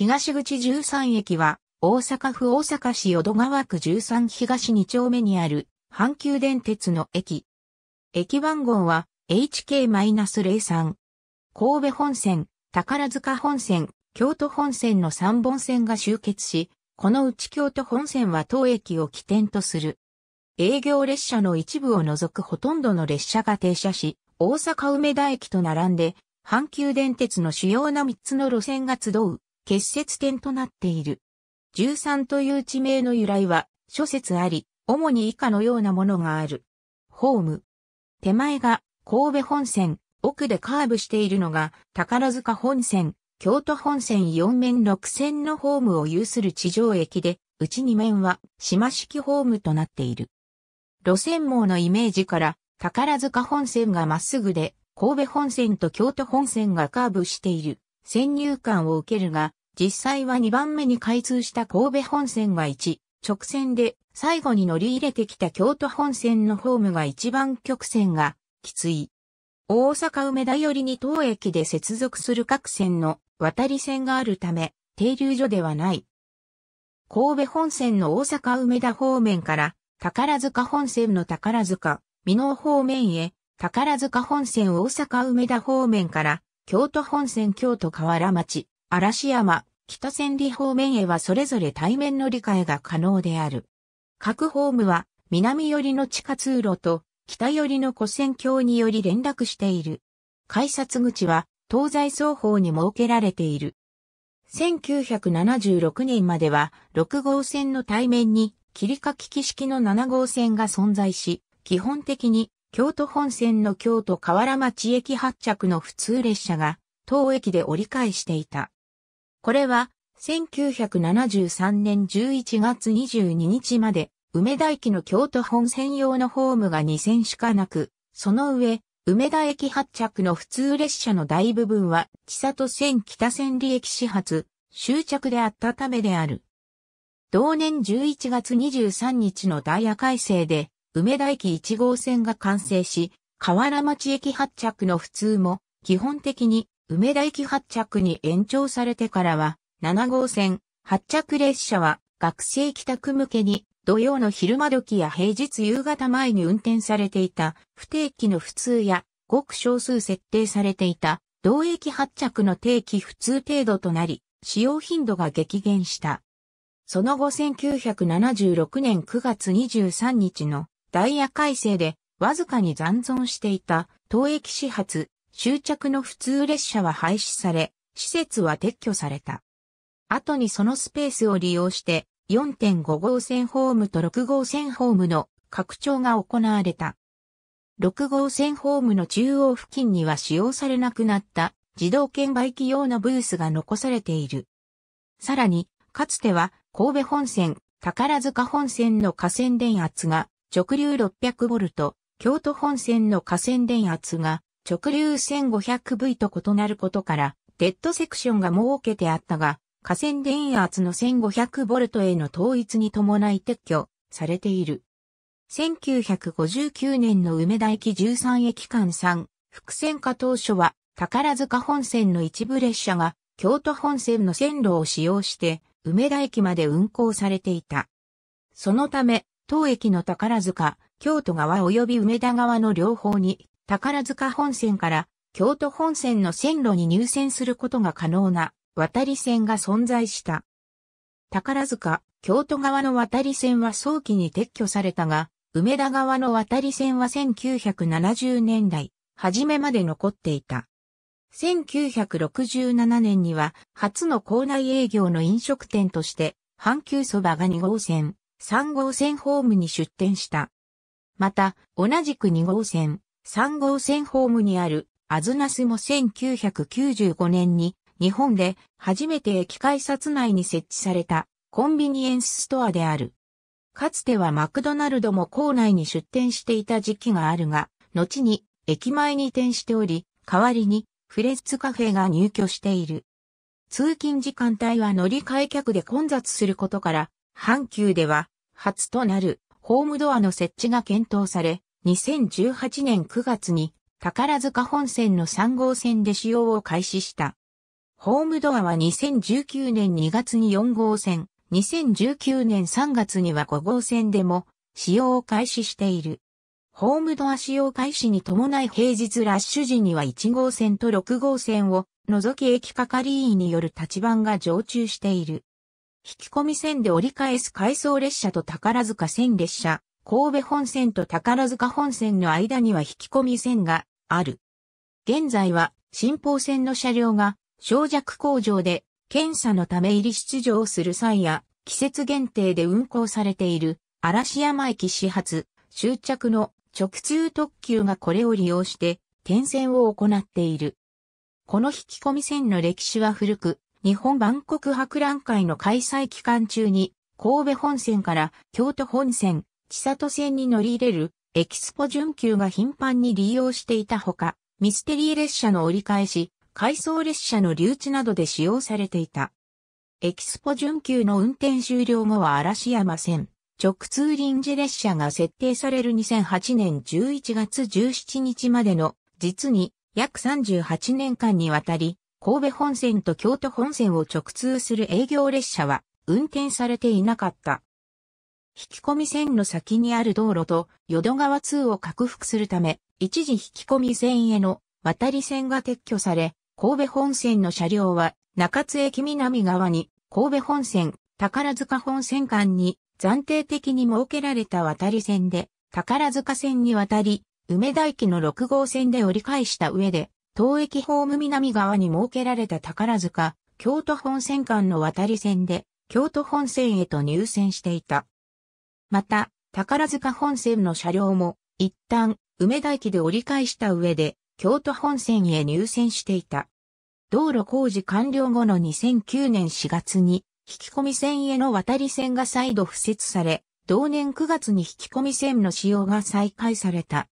東口13駅は、大阪府大阪市淀川区13東2丁目にある、阪急電鉄の駅。駅番号は HK-03。神戸本線、宝塚本線、京都本線の3本線が集結し、このうち京都本線は当駅を起点とする。営業列車の一部を除くほとんどの列車が停車し、大阪梅田駅と並んで、阪急電鉄の主要な3つの路線が集う。結節点となっている。13という地名の由来は諸説あり、主に以下のようなものがある。ホーム。手前が神戸本線、奥でカーブしているのが宝塚本線、京都本線4面6線のホームを有する地上駅で、うち2面は島式ホームとなっている。路線網のイメージから宝塚本線がまっすぐで、神戸本線と京都本線がカーブしている。先入観を受けるが、実際は2番目に開通した神戸本線が1、直線で、最後に乗り入れてきた京都本線のホームが1番曲線が、きつい。大阪梅田寄りに当駅で接続する各線の渡り線があるため、停留所ではない。神戸本線の大阪梅田方面から、宝塚本線の宝塚、美濃方面へ、宝塚本線大阪梅田方面から、京都本線京都河原町、嵐山、北千里方面へはそれぞれ対面の理解が可能である。各ホームは南寄りの地下通路と北寄りの古線橋により連絡している。改札口は東西双方に設けられている。1976年までは6号線の対面に切りき機式の7号線が存在し、基本的に京都本線の京都河原町駅発着の普通列車が当駅で折り返していた。これは、1973年11月22日まで、梅田駅の京都本線用のホームが2000しかなく、その上、梅田駅発着の普通列車の大部分は、千里線北千里駅始発、終着であったためである。同年11月23日のダイヤ改正で、梅田駅1号線が完成し、河原町駅発着の普通も、基本的に梅田駅発着に延長されてからは、7号線、発着列車は学生帰宅向けに土曜の昼間時や平日夕方前に運転されていた不定期の普通やごく少数設定されていた同駅発着の定期普通程度となり、使用頻度が激減した。その後1976年9月23日のダイヤ改正でわずかに残存していた当駅始発終着の普通列車は廃止され、施設は撤去された。後にそのスペースを利用して、4.5号線ホームと6号線ホームの拡張が行われた。6号線ホームの中央付近には使用されなくなった自動券売機用のブースが残されている。さらに、かつては神戸本線、宝塚本線の河川電圧が直流600ボルト、京都本線の河川電圧が直流 1500V と異なることから、デッドセクションが設けてあったが、河川電圧の 1500V への統一に伴い撤去されている。1959年の梅田駅13駅間3、伏線化当初は宝塚本線の一部列車が京都本線の線路を使用して梅田駅まで運行されていた。そのため、当駅の宝塚、京都側及び梅田側の両方に宝塚本線から京都本線の線路に入線することが可能な渡り線が存在した。宝塚、京都側の渡り線は早期に撤去されたが、梅田側の渡り線は1970年代、初めまで残っていた。1967年には、初の校内営業の飲食店として、阪急そばが2号線、3号線ホームに出店した。また、同じく2号線、3号線ホームにあるアズナスも1995年に日本で初めて駅改札内に設置されたコンビニエンスストアである。かつてはマクドナルドも校内に出店していた時期があるが、後に駅前に移転しており、代わりにフレッツカフェが入居している。通勤時間帯は乗り換え客で混雑することから、阪急では初となるホームドアの設置が検討され、2018年9月に宝塚本線の3号線で使用を開始した。ホームドアは2019年2月に4号線、2019年3月には5号線でも使用を開始している。ホームドア使用開始に伴い平日ラッシュ時には1号線と6号線を除き駅係員による立場番が常駐している。引き込み線で折り返す回送列車と宝塚線列車、神戸本線と宝塚本線の間には引き込み線がある。現在は新宝線の車両が小弱工場で検査のため入り出場する際や季節限定で運行されている嵐山駅始発終着の直通特急がこれを利用して点線を行っている。この引き込み線の歴史は古く、日本万国博覧会の開催期間中に神戸本線から京都本線、千里線に乗り入れるエキスポ準急が頻繁に利用していたほか、ミステリー列車の折り返し、回送列車の留置などで使用されていた。エキスポ準急の運転終了後は嵐山線、直通臨時列車が設定される2008年11月17日までの実に約38年間にわたり、神戸本線と京都本線を直通する営業列車は運転されていなかった。引き込み線の先にある道路と淀川2を拡幅するため、一時引き込み線への渡り線が撤去され、神戸本線の車両は中津駅南側に神戸本線、宝塚本線間に暫定的に設けられた渡り線で宝塚線に渡り、梅田駅の6号線で折り返した上で、東駅ホーム南側に設けられた宝塚、京都本線間の渡り線で、京都本線へと入線していた。また、宝塚本線の車両も、一旦、梅田駅で折り返した上で、京都本線へ入線していた。道路工事完了後の2009年4月に、引き込み線への渡り線が再度付設され、同年9月に引き込み線の使用が再開された。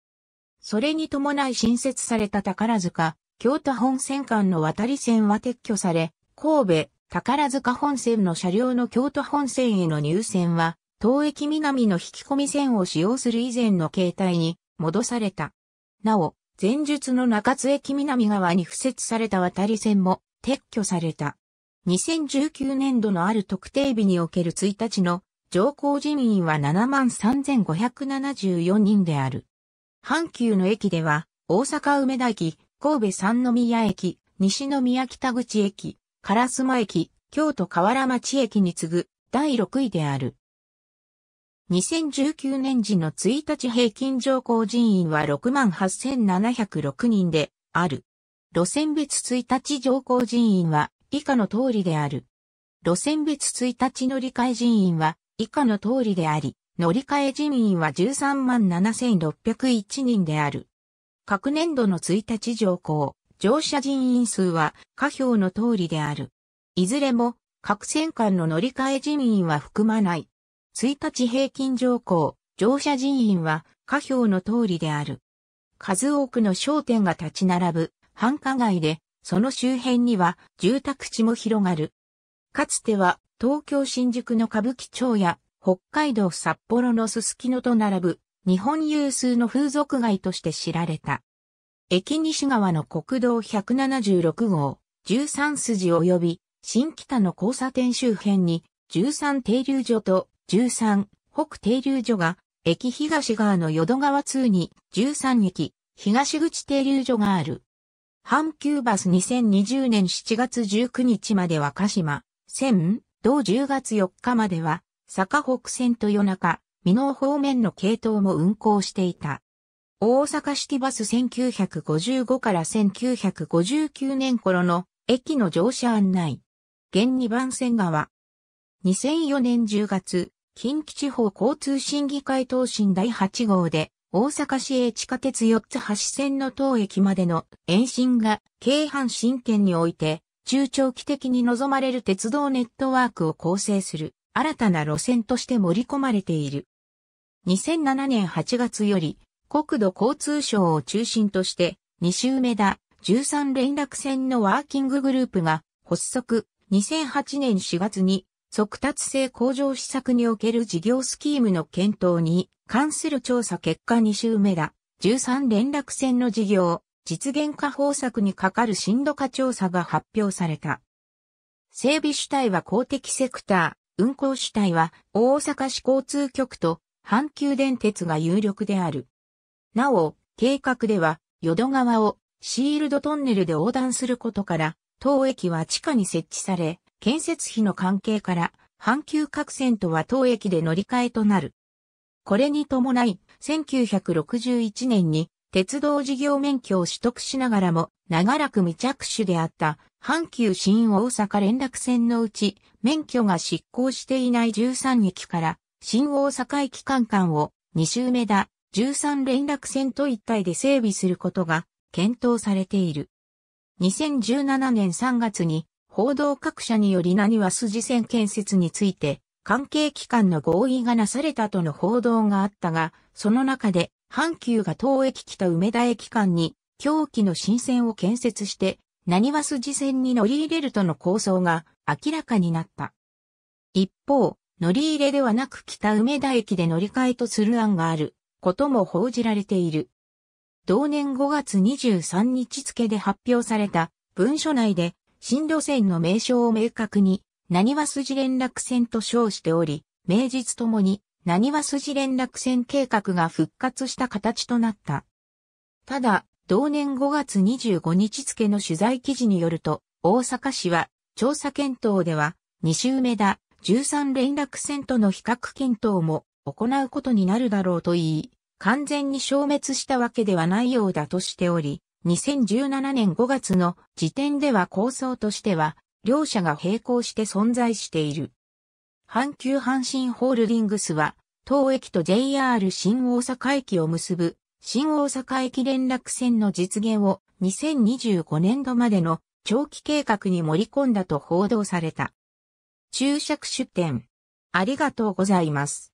それに伴い新設された宝塚、京都本線間の渡り線は撤去され、神戸、宝塚本線の車両の京都本線への入線は東駅南の引き込み線を使用する以前の形態に戻された。なお、前述の中津駅南側に付設された渡り線も撤去された。2019年度のある特定日における1日の上降人員は73,574人である。阪急の駅では、大阪梅田駅、神戸三宮駅、西宮北口駅、烏間駅、京都河原町駅に次ぐ第6位である。2019年時の1日平均乗降人員は68,706人である。路線別1日乗降人員は以下の通りである。路線別1日乗り換え人員は以下の通りであり、乗り換え人員は137,601人である。各年度の1日乗降、乗車人員数は下表の通りである。いずれも各線間の乗り換え人員は含まない。1日平均乗降、乗車人員は下表の通りである。数多くの商店が立ち並ぶ繁華街で、その周辺には住宅地も広がる。かつては東京新宿の歌舞伎町や北海道札幌のすすきのと並ぶ日本有数の風俗街として知られた。駅西側の国道176号、13筋及び新北の交差点周辺に13停留所と13、北停留所が、駅東側の淀川通に13駅、東口停留所がある。阪急バス2020年7月19日までは鹿島、線、同10月4日までは、坂北線と夜中、美濃方面の系統も運行していた。大阪シティバス1955から1959年頃の駅の乗車案内。現2番線側。2004年10月、近畿地方交通審議会答申第8号で、大阪市営地下鉄4つ橋線の当駅までの延伸が、京阪新圏において、中長期的に望まれる鉄道ネットワークを構成する新たな路線として盛り込まれている。2007年8月より国土交通省を中心として週目だ、13連絡線のワーキンググループが発足2008年4月に速達性向上施策における事業スキームの検討に関する調査結果2週目だ。13連絡船の事業、実現化方策にかかる深度化調査が発表された。整備主体は公的セクター、運行主体は大阪市交通局と阪急電鉄が有力である。なお、計画では淀川をシールドトンネルで横断することから、当駅は地下に設置され、建設費の関係から、阪急各線とは当駅で乗り換えとなる。これに伴い、1961年に鉄道事業免許を取得しながらも、長らく未着手であった阪急新大阪連絡線のうち、免許が執行していない13駅から新大阪駅間間を2周目だ13連絡線と一体で整備することが検討されている。2017年3月に報道各社により何は筋線建設について、関係機関の合意がなされたとの報道があったが、その中で、阪急が東駅北梅田駅間に、狂気の新線を建設して、何は筋線に乗り入れるとの構想が明らかになった。一方、乗り入れではなく北梅田駅で乗り換えとする案があることも報じられている。同年5月23日付で発表された文書内で新路線の名称を明確に、何は筋連絡線と称しており、名実ともに、何は筋連絡線計画が復活した形となった。ただ、同年5月25日付の取材記事によると、大阪市は、調査検討では、2週目だ、13連絡線との比較検討も行うことになるだろうと言い、完全に消滅したわけではないようだとしており、2017年5月の時点では構想としては、両社が並行して存在している。阪急阪神ホールディングスは、当駅と JR 新大阪駅を結ぶ新大阪駅連絡線の実現を2025年度までの長期計画に盛り込んだと報道された。注釈出典。ありがとうございます。